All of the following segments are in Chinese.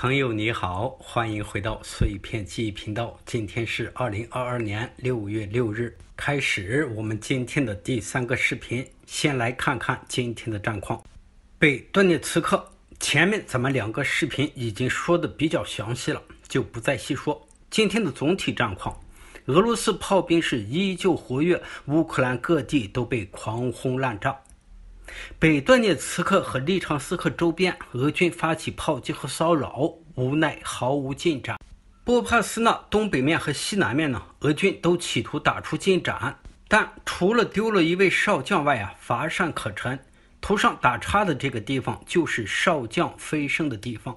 朋友你好，欢迎回到碎片记忆频道。今天是二零二二年六月六日，开始我们今天的第三个视频。先来看看今天的战况。北顿涅茨克，前面咱们两个视频已经说的比较详细了，就不再细说。今天的总体战况，俄罗斯炮兵是依旧活跃，乌克兰各地都被狂轰滥炸。北顿涅茨克和利昌斯克周边，俄军发起炮击和骚扰，无奈毫无进展。波帕斯纳东北面和西南面呢，俄军都企图打出进展，但除了丢了一位少将外啊，乏善可陈。图上打叉的这个地方，就是少将飞升的地方。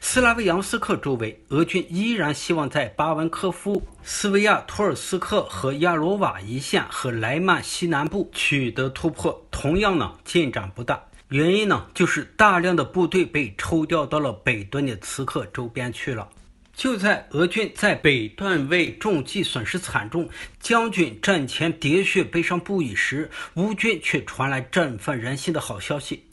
斯拉维扬斯克周围，俄军依然希望在巴文科夫、斯维亚托尔斯克和亚罗瓦一线和莱曼西南部取得突破。同样呢，进展不大。原因呢，就是大量的部队被抽调到了北顿的茨克周边去了。就在俄军在北段为重击损失惨重、将军战前喋血悲伤不已时，乌军却传来振奋人心的好消息。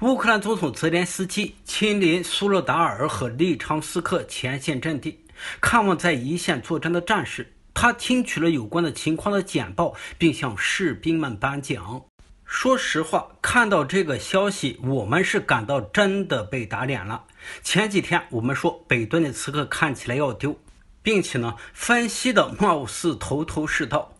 乌克兰总统泽连斯基亲临苏勒达尔和利昌斯克前线阵地，看望在一线作战的战士。他听取了有关的情况的简报，并向士兵们颁奖。说实话，看到这个消息，我们是感到真的被打脸了。前几天我们说北顿的刺客看起来要丢，并且呢，分析的貌似头头是道。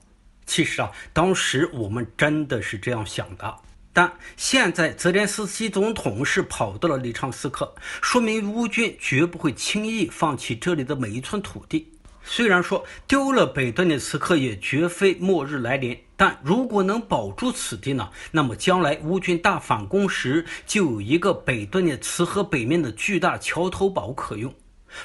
其实啊，当时我们真的是这样想的。但现在泽连斯基总统是跑到了里昌斯克，说明乌军绝不会轻易放弃这里的每一寸土地。虽然说丢了北顿涅茨克也绝非末日来临，但如果能保住此地呢？那么将来乌军大反攻时，就有一个北顿涅茨河北面的巨大桥头堡可用，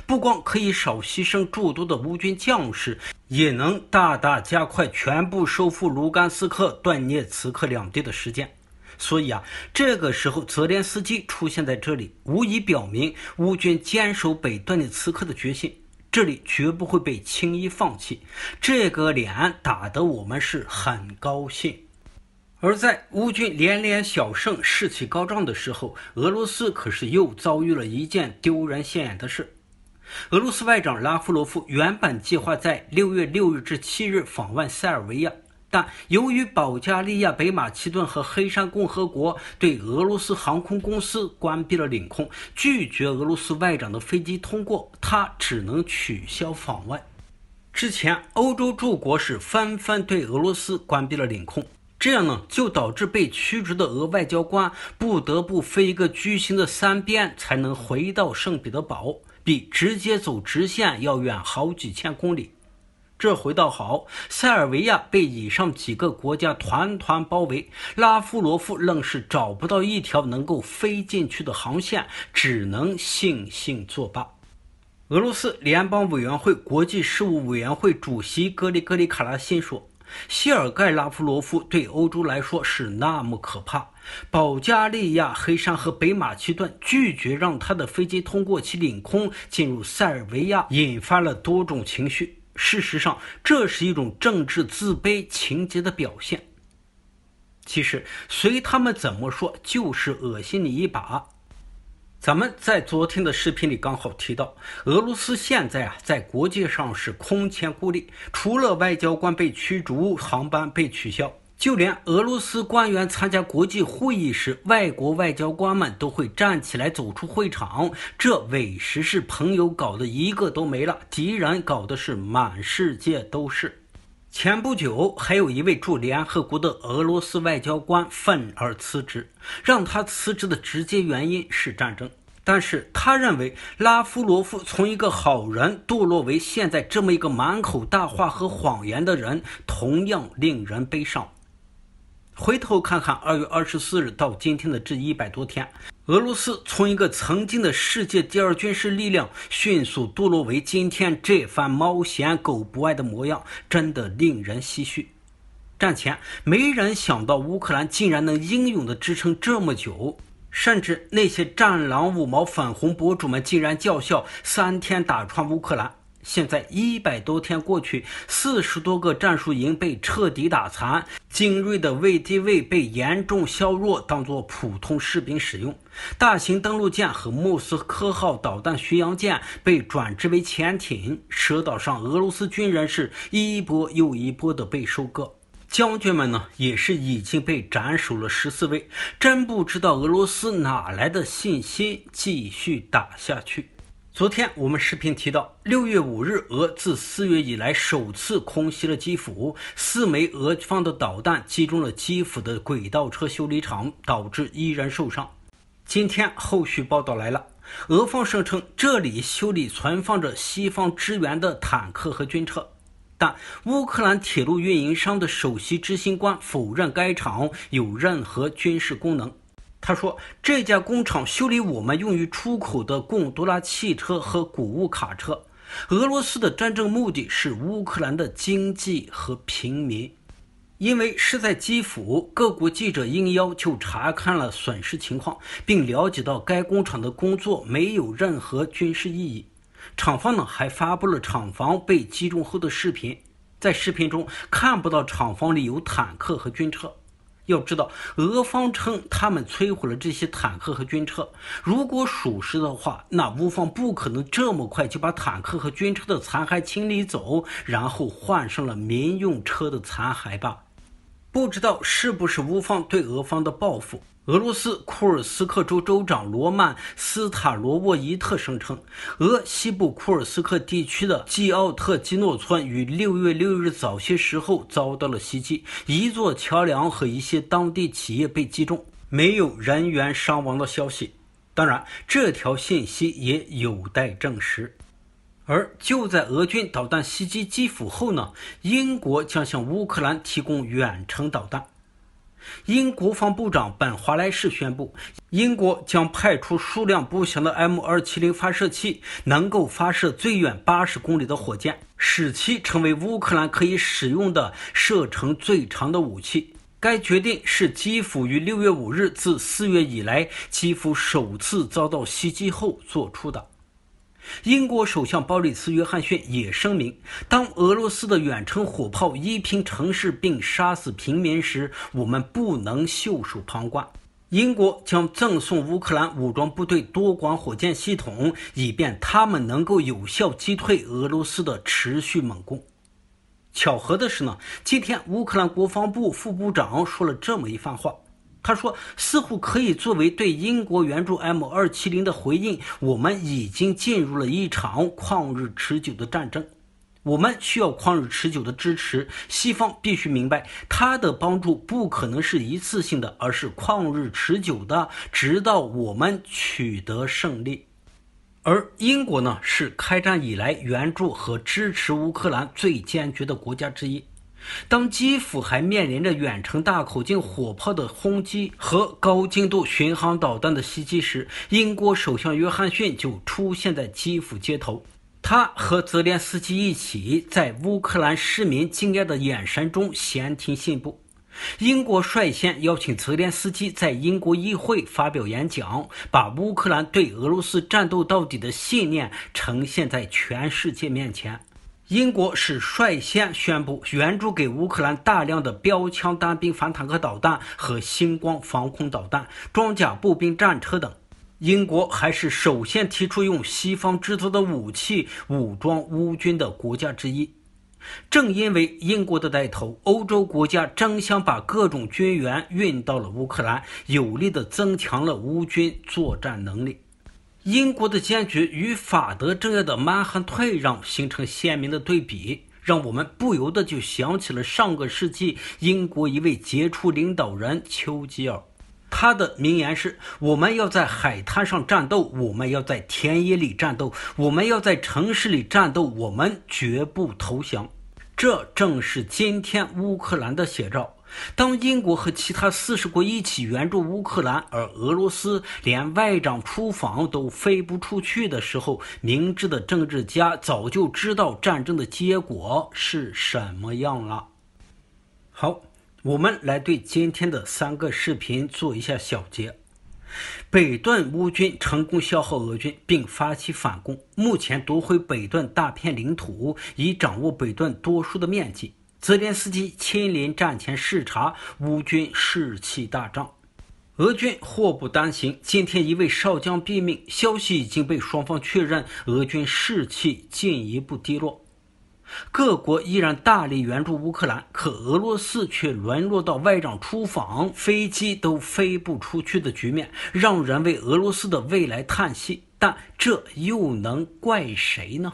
不光可以少牺牲诸多的乌军将士，也能大大加快全部收复卢甘斯克、顿涅茨克两地的时间。所以啊，这个时候泽连斯基出现在这里，无疑表明乌军坚守北段的此刻的决心，这里绝不会被轻易放弃。这个脸打得我们是很高兴。而在乌军连连小胜、士气高涨的时候，俄罗斯可是又遭遇了一件丢人现眼的事。俄罗斯外长拉夫罗夫原本计划在六月六日至七日访问塞尔维亚。但由于保加利亚、北马其顿和黑山共和国对俄罗斯航空公司关闭了领空，拒绝俄罗斯外长的飞机通过，他只能取消访问。之前，欧洲诸国是纷纷对俄罗斯关闭了领空，这样呢，就导致被驱逐的俄外交官不得不飞一个巨型的三边才能回到圣彼得堡，比直接走直线要远好几千公里。这回倒好，塞尔维亚被以上几个国家团团包围，拉夫罗夫愣是找不到一条能够飞进去的航线，只能悻悻作罢。俄罗斯联邦委员会国际事务委员会主席格里戈里·卡拉辛说：“谢尔盖·拉夫罗夫对欧洲来说是那么可怕。保加利亚、黑山和北马其顿拒绝让他的飞机通过其领空进入塞尔维亚，引发了多种情绪。”事实上，这是一种政治自卑情结的表现。其实，随他们怎么说，就是恶心你一把。咱们在昨天的视频里刚好提到，俄罗斯现在啊，在国际上是空前孤立，除了外交官被驱逐，航班被取消。就连俄罗斯官员参加国际会议时，外国外交官们都会站起来走出会场。这委实是朋友搞的，一个都没了；敌人搞的是满世界都是。前不久，还有一位驻联合国的俄罗斯外交官愤而辞职，让他辞职的直接原因是战争。但是他认为，拉夫罗夫从一个好人堕落为现在这么一个满口大话和谎言的人，同样令人悲伤。回头看看，二月二十四日到今天的这一百多天，俄罗斯从一个曾经的世界第二军事力量，迅速堕落为今天这番猫嫌狗不爱的模样，真的令人唏嘘。战前没人想到乌克兰竟然能英勇的支撑这么久，甚至那些战狼五毛粉红博主们，竟然叫嚣三天打穿乌克兰。现在一百多天过去，四十多个战术营被彻底打残，精锐的卫地卫被严重削弱，当作普通士兵使用。大型登陆舰和莫斯科号导弹巡洋舰被转制为潜艇。蛇岛上俄罗斯军人是一波又一波的被收割，将军们呢也是已经被斩首了十四位。真不知道俄罗斯哪来的信心继续打下去。昨天我们视频提到，六月五日，俄自四月以来首次空袭了基辅，四枚俄方的导弹击中了基辅的轨道车修理厂，导致一人受伤。今天后续报道来了，俄方声称这里修理存放着西方支援的坦克和军车，但乌克兰铁路运营商的首席执行官否认该厂有任何军事功能。他说：“这家工厂修理我们用于出口的贡多拉汽车和谷物卡车。俄罗斯的战争目的是乌克兰的经济和平民，因为是在基辅，各国记者应要求查看了损失情况，并了解到该工厂的工作没有任何军事意义。厂方呢还发布了厂房被击中后的视频，在视频中看不到厂房里有坦克和军车。”要知道，俄方称他们摧毁了这些坦克和军车，如果属实的话，那乌方不可能这么快就把坦克和军车的残骸清理走，然后换上了民用车的残骸吧？不知道是不是乌方对俄方的报复。俄罗斯库尔斯克州州长罗曼·斯塔罗沃伊特声称，俄西部库尔斯克地区的基奥特基诺村于六月六日早些时候遭到了袭击，一座桥梁和一些当地企业被击中，没有人员伤亡的消息。当然，这条信息也有待证实。而就在俄军导弹袭击基辅后呢，英国将向乌克兰提供远程导弹。英国防部长本·华莱士宣布，英国将派出数量不详的 M270 发射器，能够发射最远80公里的火箭，使其成为乌克兰可以使用的射程最长的武器。该决定是基辅于6月5日自4月以来基辅首次遭到袭击后做出的。英国首相鲍里斯·约翰逊也声明，当俄罗斯的远程火炮一平城市并杀死平民时，我们不能袖手旁观。英国将赠送乌克兰武装部队多管火箭系统，以便他们能够有效击退俄罗斯的持续猛攻。巧合的是呢，今天乌克兰国防部副部长说了这么一番话。他说：“似乎可以作为对英国援助 M 二七零的回应，我们已经进入了一场旷日持久的战争，我们需要旷日持久的支持。西方必须明白，他的帮助不可能是一次性的，而是旷日持久的，直到我们取得胜利。而英国呢，是开战以来援助和支持乌克兰最坚决的国家之一。”当基辅还面临着远程大口径火炮的轰击和高精度巡航导弹的袭击时，英国首相约翰逊就出现在基辅街头。他和泽连斯基一起在乌克兰市民惊讶的眼神中闲庭信步。英国率先邀请泽连斯基在英国议会发表演讲，把乌克兰对俄罗斯战斗到底的信念呈现在全世界面前。英国是率先宣布援助给乌克兰大量的标枪单兵反坦克导弹和星光防空导弹、装甲步兵战车等。英国还是首先提出用西方制造的武器武装乌军的国家之一。正因为英国的带头，欧洲国家争相把各种军援运到了乌克兰，有力地增强了乌军作战能力。英国的坚决与法德政要的蛮横退让形成鲜明的对比，让我们不由得就想起了上个世纪英国一位杰出领导人丘吉尔，他的名言是：“我们要在海滩上战斗，我们要在田野里战斗，我们要在城市里战斗，我们绝不投降。”这正是今天乌克兰的写照。当英国和其他四十国一起援助乌克兰，而俄罗斯连外长出访都飞不出去的时候，明智的政治家早就知道战争的结果是什么样了。好，我们来对今天的三个视频做一下小结。北顿乌军成功消耗俄军，并发起反攻，目前夺回北顿大片领土，已掌握北顿多数的面积。泽连斯基亲临战前视察，乌军士气大涨。俄军祸不单行，今天一位少将毙命，消息已经被双方确认，俄军士气进一步低落。各国依然大力援助乌克兰，可俄罗斯却沦落到外长出访、飞机都飞不出去的局面，让人为俄罗斯的未来叹息。但这又能怪谁呢？